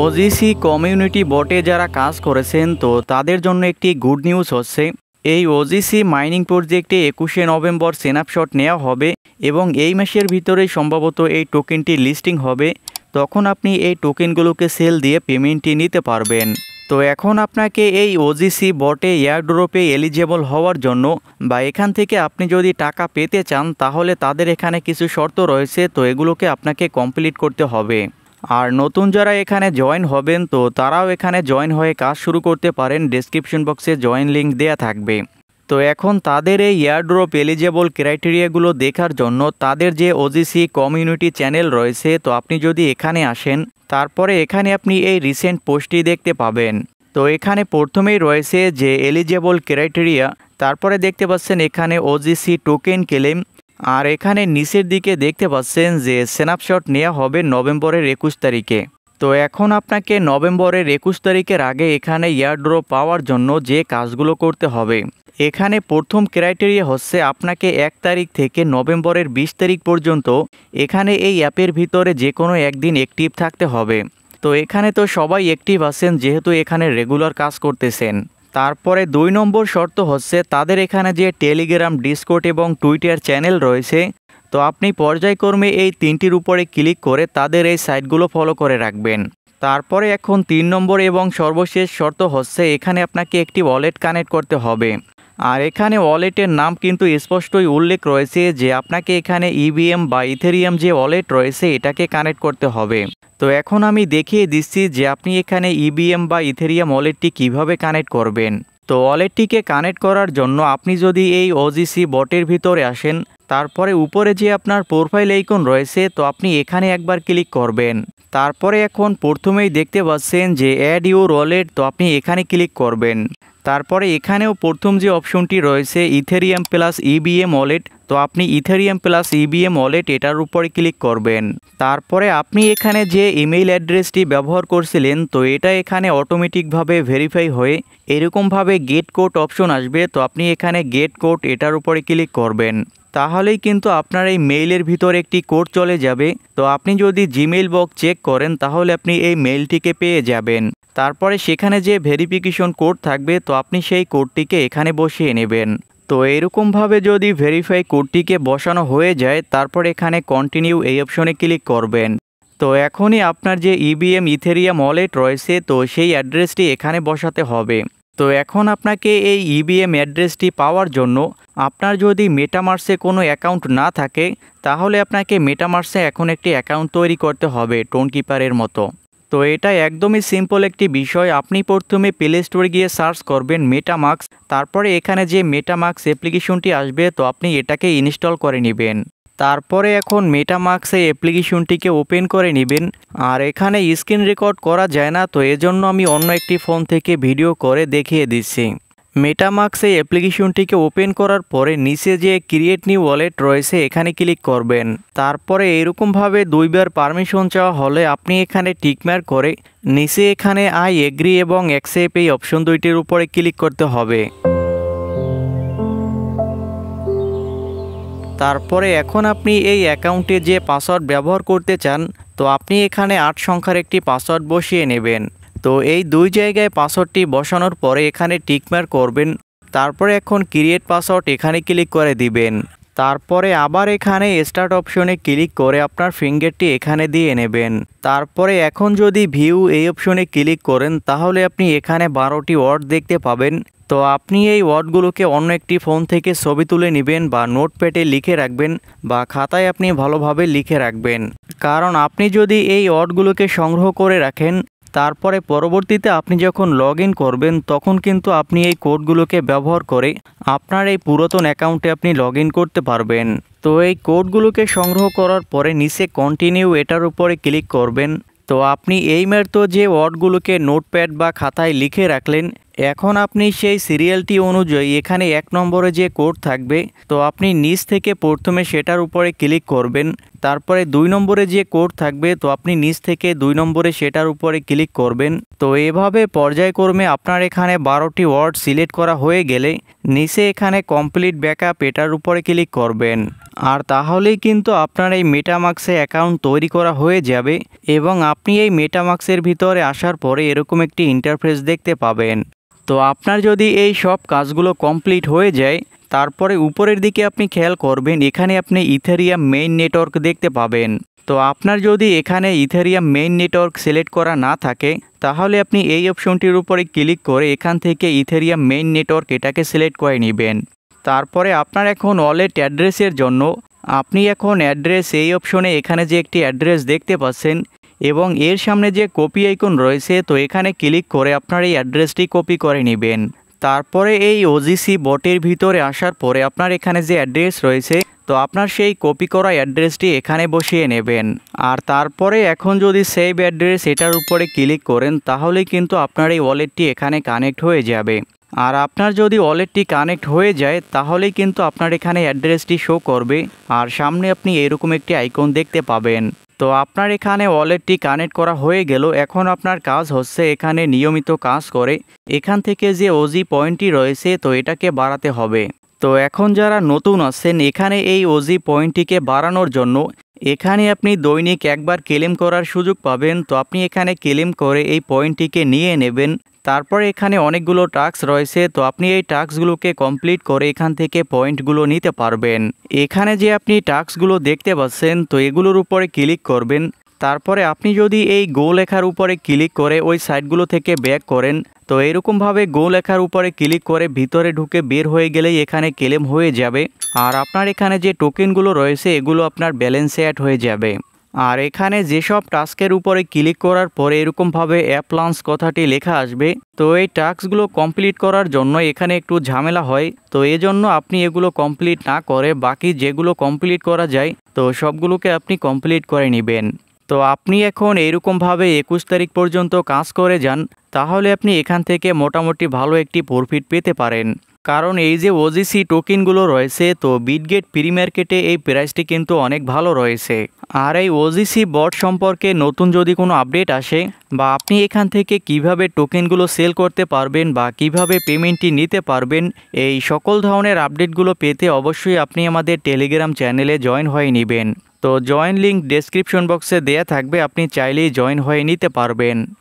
OGC community বটে যারা কাজ করেছেন তো তাদের জন্য একটি গুড নিউজ হচ্ছে এই ওজিসি মাইনিং প্রজেক্টে একুশে নভেম্বর সেনাপশট নেওয়া হবে এবং এই মাসের ভিতরে সম্ভবত এই টোকেনটি লিস্টিং হবে তখন আপনি এই টোকেনগুলোকে সেল দিয়ে পেমেন্টটি নিতে পারবেন তো এখন আপনাকে এই ওজিসি বটে এয়ারড্রপে এলিজেবল হওয়ার জন্য বা এখান থেকে আপনি যদি টাকা পেতে চান তাহলে তাদের এখানে কিছু শর্ত রয়েছে তো এগুলোকে আপনাকে কমপ্লিট করতে হবে আর নতুন যারা এখানে জয়েন হবেন তো তারাও এখানে জয়েন হয়ে কাজ শুরু করতে পারেন ডিসক্রিপশন বক্সে জয়েন লিঙ্ক দেয়া থাকবে তো এখন তাদের এই ইয়ারড্রপ এলিজেবল ক্রাইটেরিয়াগুলো দেখার জন্য তাদের যে ওজিসি কমিউনিটি চ্যানেল রয়েছে তো আপনি যদি এখানে আসেন তারপরে এখানে আপনি এই রিসেন্ট পোস্টটি দেখতে পাবেন তো এখানে প্রথমেই রয়েছে যে এলিজেবল ক্রাইটেরিয়া তারপরে দেখতে পাচ্ছেন এখানে ওজিসি টোকেন ক্লেম আর এখানে নিচের দিকে দেখতে পাচ্ছেন যে স্ন্যাপশট নেওয়া হবে নভেম্বরের একুশ তারিখে তো এখন আপনাকে নভেম্বরের একুশ তারিখের আগে এখানে ইয়ারড্রো পাওয়ার জন্য যে কাজগুলো করতে হবে এখানে প্রথম ক্রাইটেরিয়া হচ্ছে আপনাকে এক তারিখ থেকে নভেম্বরের ২০ তারিখ পর্যন্ত এখানে এই অ্যাপের ভিতরে যে কোনো একদিন অ্যাক্টিভ থাকতে হবে তো এখানে তো সবাই অ্যাক্টিভ আছেন যেহেতু এখানে রেগুলার কাজ করতেছেন তারপরে দুই নম্বর শর্ত হচ্ছে তাদের এখানে যে টেলিগ্রাম ডিসকোট এবং টুইটার চ্যানেল রয়েছে তো আপনি পর্যায়ক্রমে এই তিনটির উপরে ক্লিক করে তাদের এই সাইটগুলো ফলো করে রাখবেন তারপরে এখন তিন নম্বর এবং সর্বশেষ শর্ত হচ্ছে এখানে আপনাকে একটি ওয়ালেট কানেক্ট করতে হবে আর এখানে ওয়ালেটের নাম কিন্তু স্পষ্টই উল্লেখ রয়েছে যে আপনাকে এখানে ইভিএম বা ইথেরিয়াম যে ওয়ালেট রয়েছে এটাকে কানেক্ট করতে হবে তো এখন আমি দেখিয়ে দিচ্ছি যে আপনি এখানে ইবিএম e বা ইথেরিয়াম ওয়ালেটটি কিভাবে কানেক্ট করবেন তো ওয়ালেটটিকে কানেক্ট করার জন্য আপনি যদি এই ওজিসি বটের ভিতরে আসেন তারপরে উপরে যে আপনার প্রোফাইল আইকন রয়েছে তো আপনি এখানে একবার ক্লিক করবেন তারপরে এখন প্রথমেই দেখতে পাচ্ছেন যে অ্যাড ইউর ওয়ালেট তো আপনি এখানে ক্লিক করবেন তারপরে এখানেও প্রথম যে অপশনটি রয়েছে ইথেরিয়াম প্লাস ইবিএম ওয়ালেট তো আপনি ইথেরিয়াম প্লাস ইবিএম ওয়ালেট এটার উপরে ক্লিক করবেন তারপরে আপনি এখানে যে ইমেইল অ্যাড্রেসটি ব্যবহার করছিলেন তো এটা এখানে অটোমেটিকভাবে ভেরিফাই হয়ে এরকমভাবে গেট কোড অপশন আসবে তো আপনি এখানে গেট কোড এটার উপরে ক্লিক করবেন তাহলেই কিন্তু আপনার এই মেইলের ভিতর একটি কোড চলে যাবে তো আপনি যদি জিমেইল বক্স চেক করেন তাহলে আপনি এই মেইলটিকে পেয়ে যাবেন তারপরে সেখানে যে ভেরিফিকেশন কোড থাকবে তো আপনি সেই কোডটিকে এখানে বসিয়ে নেবেন তো এরকমভাবে যদি ভেরিফাই কোডটিকে বসানো হয়ে যায় তারপর এখানে কন্টিনিউ এই অপশনে ক্লিক করবেন তো এখনই আপনার যে ইবিএম ইথেরিয়াম ওয়ালেট রয়েছে তো সেই অ্যাড্রেসটি এখানে বসাতে হবে তো এখন আপনাকে এই ইবিএম e অ্যাড্রেসটি পাওয়ার জন্য আপনার যদি মেটামার্সে কোনো অ্যাকাউন্ট না থাকে তাহলে আপনাকে মেটামার্সে এখন একটি অ্যাকাউন্ট তৈরি করতে হবে টোনকিপারের মতো তো এটা একদমই সিম্পল একটি বিষয় আপনি প্রথমে প্লে স্টোরে গিয়ে সার্চ করবেন মেটামার্কস তারপরে এখানে যে মেটামার্কস অ্যাপ্লিকেশনটি আসবে তো আপনি এটাকে ইনস্টল করে নেবেন তারপরে এখন মেটামার্কস এই অ্যাপ্লিকেশনটিকে ওপেন করে নেবেন আর এখানে স্ক্রিন রেকর্ড করা যায় না তো এজন্য আমি অন্য একটি ফোন থেকে ভিডিও করে দেখিয়ে দিচ্ছি মেটামার্কস এই অ্যাপ্লিকেশনটিকে ওপেন করার পরে নিচে যে ক্রিয়েট নিউ ওয়ালেট রয়েছে এখানে ক্লিক করবেন তারপরে এরকমভাবে দুইবার পারমিশন চাওয়া হলে আপনি এখানে টিকমার করে নিচে এখানে আই এগ্রি এবং অ্যাকসেপ এই অপশন দুইটির উপরে ক্লিক করতে হবে তারপরে এখন আপনি এই অ্যাকাউন্টে যে পাসওয়ার্ড ব্যবহার করতে চান তো আপনি এখানে আট সংখ্যার একটি পাসওয়ার্ড বসিয়ে নেবেন তো এই দুই জায়গায় পাসওয়ার্ডটি বসানোর পরে এখানে টিকমার করবেন তারপরে এখন ক্রিয়েট পাসওয়ার্ড এখানে ক্লিক করে দিবেন তারপরে আবার এখানে স্টার্ট অপশনে ক্লিক করে আপনার ফিঙ্গারটি এখানে দিয়ে নেবেন তারপরে এখন যদি ভিউ এই অপশনে ক্লিক করেন তাহলে আপনি এখানে বারোটি ওয়ার্ড দেখতে পাবেন তো আপনি এই ওয়ার্ডগুলোকে অন্য একটি ফোন থেকে ছবি তুলে নেবেন বা নোটপ্যাডে লিখে রাখবেন বা খাতায় আপনি ভালোভাবে লিখে রাখবেন কারণ আপনি যদি এই ওয়ার্ডগুলোকে সংগ্রহ করে রাখেন তারপরে পরবর্তীতে আপনি যখন লগ করবেন তখন কিন্তু আপনি এই কোডগুলোকে ব্যবহার করে আপনার এই পুরাতন অ্যাকাউন্টে আপনি লগ করতে পারবেন তো এই কোডগুলোকে সংগ্রহ করার পরে নিচে কন্টিনিউ এটার উপরে ক্লিক করবেন তো আপনি এই মেয়ের তো যে ওয়ার্ডগুলোকে নোটপ্যাড বা খাতায় লিখে রাখলেন এখন আপনি সেই সিরিয়ালটি অনুযায়ী এখানে এক নম্বরে যে কোড থাকবে তো আপনি নিচ থেকে প্রথমে সেটার উপরে ক্লিক করবেন তারপরে দুই নম্বরে যে কোড থাকবে তো আপনি নিচ থেকে দুই নম্বরে সেটার উপরে ক্লিক করবেন তো এভাবে পর্যায়ক্রমে আপনার এখানে বারোটি ওয়ার্ড সিলেক্ট করা হয়ে গেলে নিচে এখানে কমপ্লিট ব্যাকআপ এটার উপরে ক্লিক করবেন আর তাহলেই কিন্তু আপনার এই মেটামাক্সে অ্যাকাউন্ট তৈরি করা হয়ে যাবে এবং আপনি এই মেটামাক্সের ভিতরে আসার পরে এরকম একটি ইন্টারফেস দেখতে পাবেন তো আপনার যদি এই সব কাজগুলো কমপ্লিট হয়ে যায় তারপরে উপরের দিকে আপনি খেয়াল করবেন এখানে আপনি ইথেরিয়াম মেইন নেটওয়ার্ক দেখতে পাবেন তো আপনার যদি এখানে ইথেরিয়াম মেইন নেটওয়ার্ক সিলেক্ট করা না থাকে তাহলে আপনি এই অপশনটির উপরে ক্লিক করে এখান থেকে ইথেরিয়াম মেইন নেটওয়ার্ক এটাকে সিলেক্ট করে নেবেন তারপরে আপনার এখন ওয়ালেট অ্যাড্রেসের জন্য আপনি এখন অ্যাড্রেস এই অপশনে এখানে যে একটি অ্যাড্রেস দেখতে পাচ্ছেন এবং এর সামনে যে কপি আইকন রয়েছে তো এখানে ক্লিক করে আপনার এই অ্যাড্রেসটি কপি করে নেবেন তারপরে এই ওজিসি বটের ভিতরে আসার পরে আপনার এখানে যে অ্যাড্রেস রয়েছে তো আপনার সেই কপি করা অ্যাড্রেসটি এখানে বসিয়ে নেবেন আর তারপরে এখন যদি সেভ অ্যাড্রেস এটার উপরে ক্লিক করেন তাহলে কিন্তু আপনার এই ওয়ালেটটি এখানে কানেক্ট হয়ে যাবে আর আপনার যদি ওয়ালেটটি কানেক্ট হয়ে যায় তাহলে কিন্তু আপনার এখানে অ্যাড্রেসটি শো করবে আর সামনে আপনি এরকম একটি আইকন দেখতে পাবেন তো আপনার এখানে ওয়ালেটটি কানেক্ট করা হয়ে গেল এখন আপনার কাজ হচ্ছে এখানে নিয়মিত কাজ করে এখান থেকে যে ওজি পয়েন্টটি রয়েছে তো এটাকে বাড়াতে হবে তো এখন যারা নতুন আছেন এখানে এই ওজি পয়েন্টটিকে বাড়ানোর জন্য এখানে আপনি দৈনিক একবার ক্লেম করার সুযোগ পাবেন তো আপনি এখানে ক্লেম করে এই পয়েন্টটিকে নিয়ে নেবেন তারপর এখানে অনেকগুলো টাস্ক রয়েছে তো আপনি এই টাস্কগুলোকে কমপ্লিট করে এখান থেকে পয়েন্টগুলো নিতে পারবেন এখানে যে আপনি টাস্কগুলো দেখতে পাচ্ছেন তো এগুলোর উপরে ক্লিক করবেন তারপরে আপনি যদি এই গো লেখার উপরে ক্লিক করে ওই সাইটগুলো থেকে ব্যাক করেন তো এরকমভাবে গো লেখার উপরে ক্লিক করে ভিতরে ঢুকে বের হয়ে গেলেই এখানে ক্লেম হয়ে যাবে আর আপনার এখানে যে টোকেনগুলো রয়েছে এগুলো আপনার ব্যালেন্সে অ্যাড হয়ে যাবে আর এখানে যেসব টাস্কের উপরে ক্লিক করার পরে এরকমভাবে অ্যাপ লঞ্চ কথাটি লেখা আসবে তো এই টাস্কগুলো কমপ্লিট করার জন্য এখানে একটু ঝামেলা হয় তো এজন্য আপনি এগুলো কমপ্লিট না করে বাকি যেগুলো কমপ্লিট করা যায় তো সবগুলোকে আপনি কমপ্লিট করে নেবেন তো আপনি এখন এইরকমভাবে একুশ তারিখ পর্যন্ত কাজ করে যান তাহলে আপনি এখান থেকে মোটামুটি ভালো একটি প্রফিট পেতে পারেন কারণ এই যে ওজিসি টোকেনগুলো রয়েছে তো বিটগেট প্রি মার্কেটে এই প্রাইসটি কিন্তু অনেক ভালো রয়েছে আর এই ওজিসি বট সম্পর্কে নতুন যদি কোনো আপডেট আসে বা আপনি এখান থেকে কিভাবে টোকেনগুলো সেল করতে পারবেন বা কিভাবে পেমেন্টটি নিতে পারবেন এই সকল ধরনের আপডেটগুলো পেতে অবশ্যই আপনি আমাদের টেলিগ্রাম চ্যানেলে জয়েন হয়ে নেবেন তো জয়েন লিঙ্ক ডেসক্রিপশন বক্সে দেয়া থাকবে আপনি চাইলেই জয়েন হয়ে নিতে পারবেন